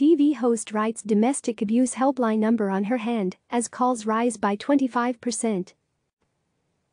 TV host writes domestic abuse helpline number on her hand as calls rise by 25%.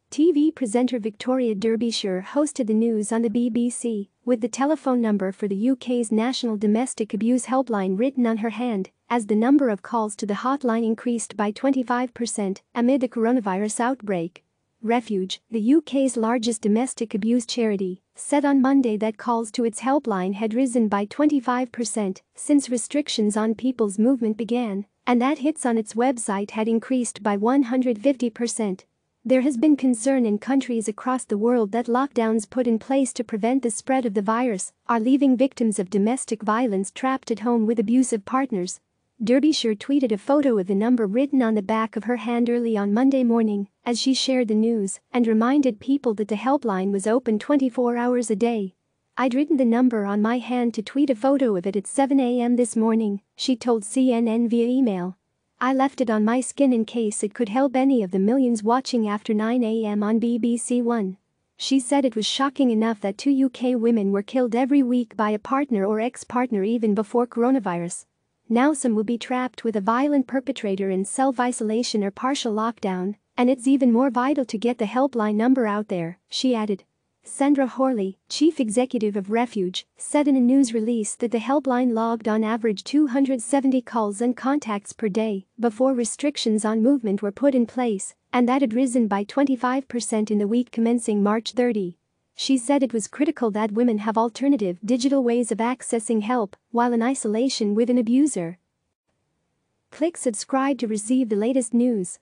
TV presenter Victoria Derbyshire hosted the news on the BBC, with the telephone number for the UK's National Domestic Abuse Helpline written on her hand, as the number of calls to the hotline increased by 25% amid the coronavirus outbreak. Refuge, the UK's largest domestic abuse charity, said on Monday that calls to its helpline had risen by 25% since restrictions on people's movement began, and that hits on its website had increased by 150%. There has been concern in countries across the world that lockdowns put in place to prevent the spread of the virus are leaving victims of domestic violence trapped at home with abusive partners, Derbyshire tweeted a photo of the number written on the back of her hand early on Monday morning as she shared the news and reminded people that the helpline was open 24 hours a day. I'd written the number on my hand to tweet a photo of it at 7 a.m. this morning, she told CNN via email. I left it on my skin in case it could help any of the millions watching after 9 a.m. on BBC One. She said it was shocking enough that two UK women were killed every week by a partner or ex partner even before coronavirus now some will be trapped with a violent perpetrator in self-isolation or partial lockdown, and it's even more vital to get the helpline number out there, she added. Sandra Horley, chief executive of Refuge, said in a news release that the helpline logged on average 270 calls and contacts per day before restrictions on movement were put in place, and that had risen by 25% in the week commencing March 30. She said it was critical that women have alternative digital ways of accessing help while in isolation with an abuser. Click subscribe to receive the latest news.